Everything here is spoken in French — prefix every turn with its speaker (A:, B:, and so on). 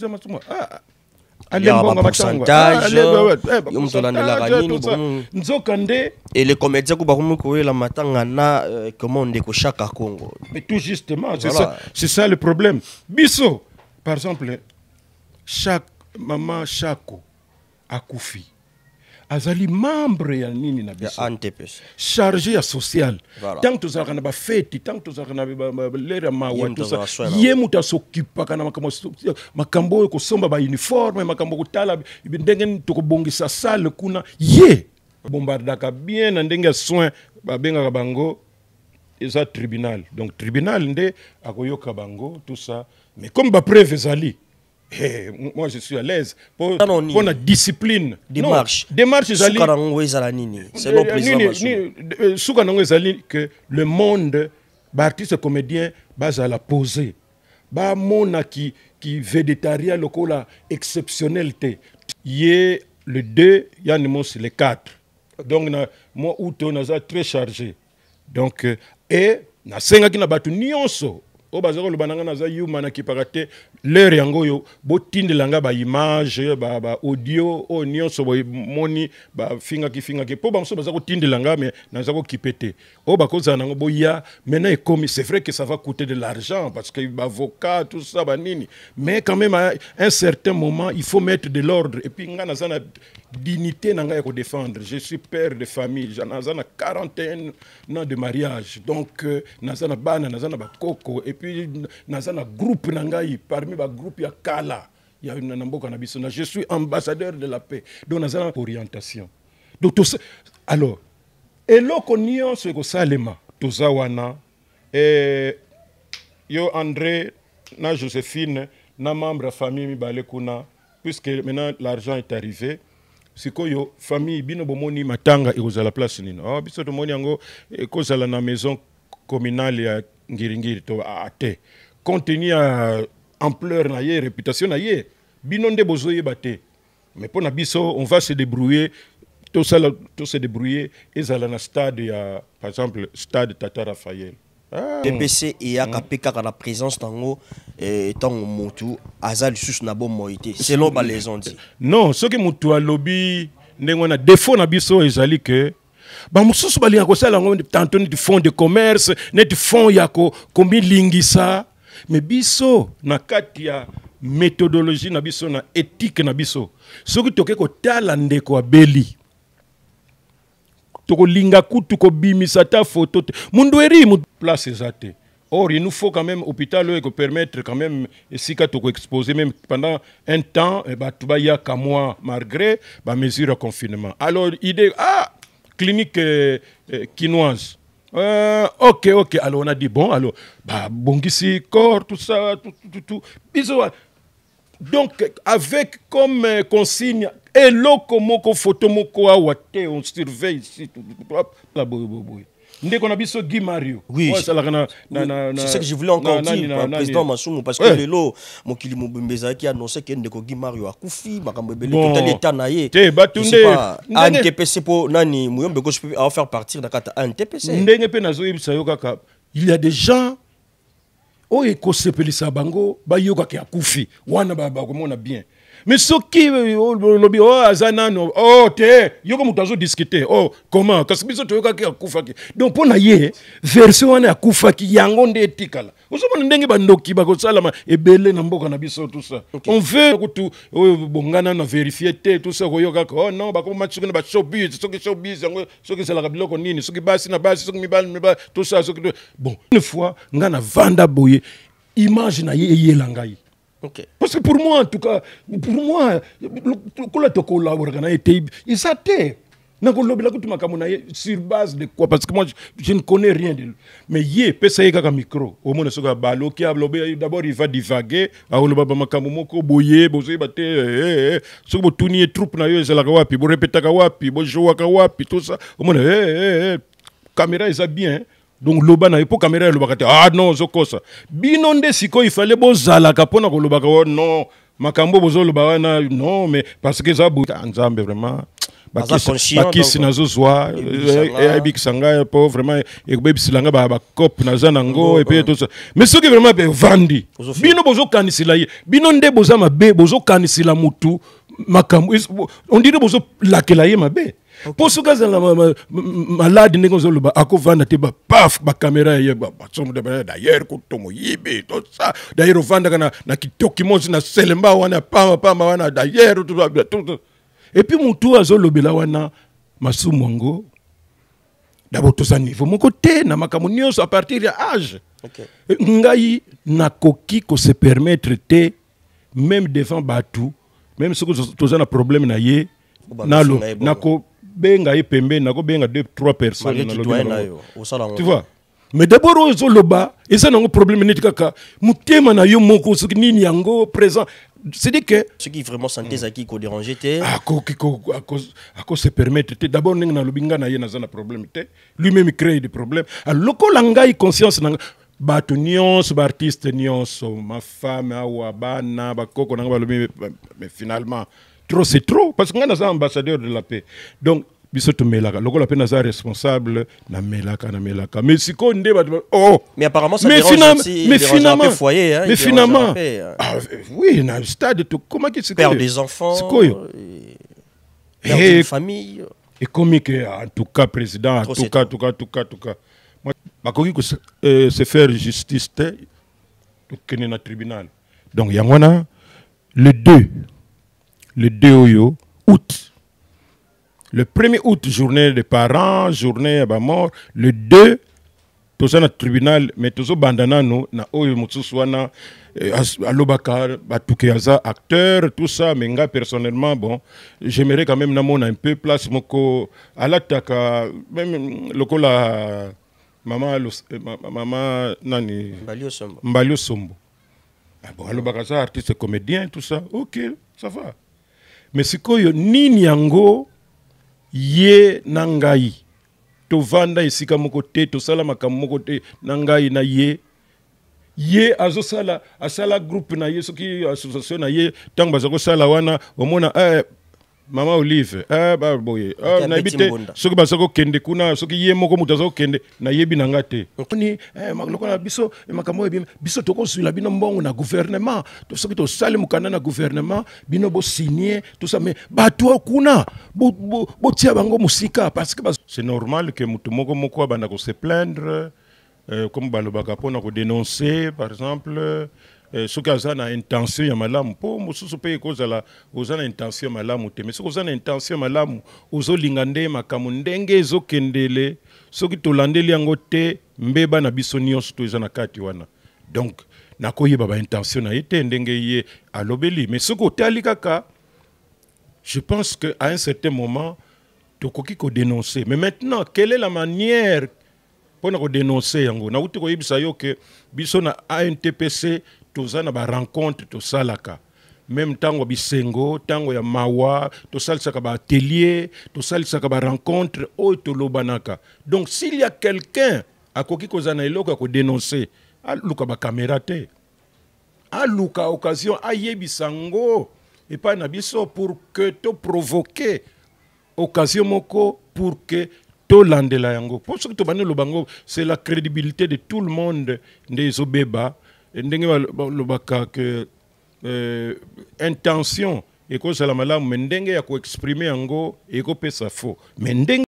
A: kusema tuma ah, yo moto olandelaka nini nzoka nde eleko media kuba komi koyela matanga na koma ndeko chaka congo mais tout justement c'est voilà. ça, c'est ça le problème Bisso, par exemple chaque mama chako akufi azali membre ya nini na biso charge ya social voilà. des na bafeti ntango tozalaka na lere ya mawa a moto asokipaka a makambo oyo uniforme, makambo ndenge kuna ye bombardaka bien na ndenge ya soin ka bango eza tribunal donc tribunal nde akoyoka bango tout ça mais comme preuve ezali et eh, moi, je suis à l'aise pour, pour la discipline. Démarche. Non, démarche, c'est le président. Ce qui est que le monde, l'artiste comédien, à la poser. Le monde qui, qui végétarien, le cola exceptionnel, il y a le 2, il y a le 4. Donc, moi, août, on a très chargé. Donc, euh, et, na, 5 ans qui n'a battu ni en saut oyo baza koloba na za naza yuma nakipaka te l'heure yango oyo botindela ngai ba finga ki finga bomoni bafingaki fingaki mpo bamosusu baza tinde langa me naza kokipe te oyo bakozala nango boya maintenant ekomi c'est vrai que ça va coûter de l'argent parce que avocat tout ça ba nini mais quand même à un certain moment il faut mettre de l'ordre et puis ngai naza na dignité na nga ya défendre je suis père de famille naza na 41 ans de mariage donc euh, naza na bana naza na ba et puis dans un groupe na parmi parmi groupe ya kala a une namboka na biso na je suis ambassadeur de la paix donc naza orientation donc tosa alors eloko nyonso ekosalema toza wana et yo andré na josephine na membre famille mi kuna puisque maintenant l'argent est arrivé sikoyo famille bino bomoni matanga ekozala place nino oh, biso moni yango ekozala na maison communale ya ngiri ngiri to a ah, contenu ampleur na ye réputation na ye bino nde bozoyeba mais pour na biso on va se débrouiller tosala tout se débrouiller ezala na stade ya par exemple stade tata Rafael ah. tpc eyaka mpe hmm. car la présence nango ntango eh, Moutou, Azal lisusu na bon moitié. selon balaison di non soki lobby, alobi ndenge wana défaut na biso ezali que bamosusu balinga kosala yango tanto neti fond de commerce neti fond ya lingisa mais biso na kati ya méthodologie na biso na éthique na biso soki toke kotala ndeko abeli tokolinga kutu bimisa ta foto te mundu eri mu place zate or il nous faut quand même hôpital oyo permettre quand même esika exposer même pendant un temps eh, bato bayaka mois malgré mesure de confinement alors idée ah clinique kinoise. Euh, euh, euh, ok, ok. Alors on a dit, bon, alors, bah, bon, ici, corps, tout ça, tout, tout, tout. tout. Donc, avec comme consigne, et moko, photo moko, ah, on surveille ici, tout, tout, tout, tout, tout, tout, tout, ndeko na biso Guy Mario oui ezalaka na c'est ce que je voulais encore dire bah, président Masumu parce que lelo mokili mobimba ezalaki annonce que ndeko Guy Mario akufi makambo ebele totali etat na ye te batunde ANTPC mpo nani moyombe gauche mpe aofaire partir na kati ya ANTPC ndenge mpe nazoyebisa yo kaka il y a des gens oyo ekosepelisa bango bayokaka akufi wana bakomona bien mais soki olobi euh, o oh, aza nano o oh, te yoko moto azodiskute o oh, comment kasi biso toyokaki akufaki donc mpo na ye version wana akufaki yango nde etikala ozomona ndenge bandoki bakosalama ebele na mboka na biso tusa okay. on veut kutu oyo bongana na vérifie te tusa koyokaka o non bakomati soki na bashowbiz soki showbiz yango soki ezalaka biloko nini soki basi na basi soki mibali mibali tusa soki bon une fois ngai navanda boye image na ye eyela ngai Parce que pour moi, en tout cas, pour moi, le la organa sur base de quoi parce que moi je, ne connais rien de lui. Mais il pesa comme un micro au va balo a d'abord il va divaguer ah, a va eh, eh, eh. troupe répéter il va jouer, tout ça caméra bien. Hein donc loba na ye mpo kamera elobaka te ah non ozokosa bino nde sikoyo ifale bozalaka mpona kolobaka o oh, non makambo bozoloba wana non mais parce que ça buta nzambe vraiment bakisi nazozwa ayebikisa ngai mpo vraiment ekobebisela ngai bacope naza nango euh. tout ça mais soki vraiment mpe ben, vandi bino bozokanisela ye bino nde boza mabe bozokanisela motu makambo ondire bozolakela ye mabe mpo soki azala maladi ndenge ozoloba akovanda te bapaf bakamera ye dayer kuto moyibi tosa dayer ovandaka na, na kitoki mosi na selemba wana pamapama wana dayer epui motu azolobela wana masumu yango dabo toza niveau moko te na makambo nyonso apartir ya age okay. ngai nakoki kose permettre te même devant bato même soki toza na problème na ye nalo nako nakobenga ye pembeni benga deux trois Tu vois mais d'abord oyo ezoloba eza nango problème neti kaka motema na yo moko soki nini yango présent c'est-à-dire que soki vraiment santé ezalaki hmm. kodérange te akose permettre te d'abord ndenge nalobi ngai na ye naza na problème te lui même créé des problèmes lokola ngai conscience na ngai bato nyonso baartiste nyonso mafame awa bana bakoko na balobi mais finalement trop c'est trop parce que a un ambassadeur de la paix donc biso le lokola mpe naza responsable namelaka namelaka mais c'est quoi bato oh mais apparemment ça mais dérange aussi, mais finalement foyer, hein, mais finalement hein. ah, oui na stade Comment tokomaki perd des enfants
B: une famille.
A: et, comme famille en tout cas président en tout cas en tout cas en tout cas en tout cas moi ma ko euh, c'est faire justice te tokende na tribunal donc yango wana le 2 le 2 août. Le 1er août, journée des parents, journée à mort. Le 2, tout ça dans le tribunal, mais tout ça, bandana, nous, na Oyo Mutsuswana, à eh, Lobaka, à acteur, tout ça, mais nga, personnellement, bon, j'aimerais quand même, namon, un peu place, moko, à l'attaque, même, le la Maman eh, Maman nani, Mbalio Sombo. Sombo. Ah bon, artiste, comédien, tout ça, ok, ça va. me sikoyo nini yango ye na ngai tovanda esika moko te tosala makambo moko te na ngai na ye ye azosala asala groupe na ye soki association na ye ntango baza kosala wana omona eh, mama olive eh, baboye ah, nayebi te soki bazalaki kende kuna soki ye moko moto azalaki kokende nayebi na nga te oni eh, lokola biso eh, makambo oyo biso tokozwila bino mbongo na gouvernement soki tosali mokanda na gouvernement bino ça mais me to kuna botia bango parce que c'est normal que motu moko moko ko se plaindre eh, comme balobaka ko dénoncer par exemple eh, soki aza na intention ya malamu mpo mosusu mpe ekozala oza na intention ya malamu te mais soki oza na intention ya malamu ozolinga nde makambo ndenge ezokendele soki tolandeli yango te mbeba na biso nyonso to eza na kati wana donc nakoyeba baintention na ye te ndenge ye alobeli mais soki otali kaka je pense que à un certain moment tokoki dénoncer. mais maintenant quelle est la manière pour dénoncer. yango ko que yo ke biso na antpc toza na barencontre tosalaka même bisengo tango ya mawa ba donc s'il y a quelqu'un akoki a dénoncé, eloko ya kodenonse aluka bakamera te luka occasion bisango et pas na biso pour que provoquer occasion moko pour que tolandela yango mpo que tobandi oloba yango c'est la crédibilité de tout le monde nde ezobeba ndenge balobaka ke euh, intention ekozala malamu me ndenge ya exprimer yango ekopesa faux me ndenge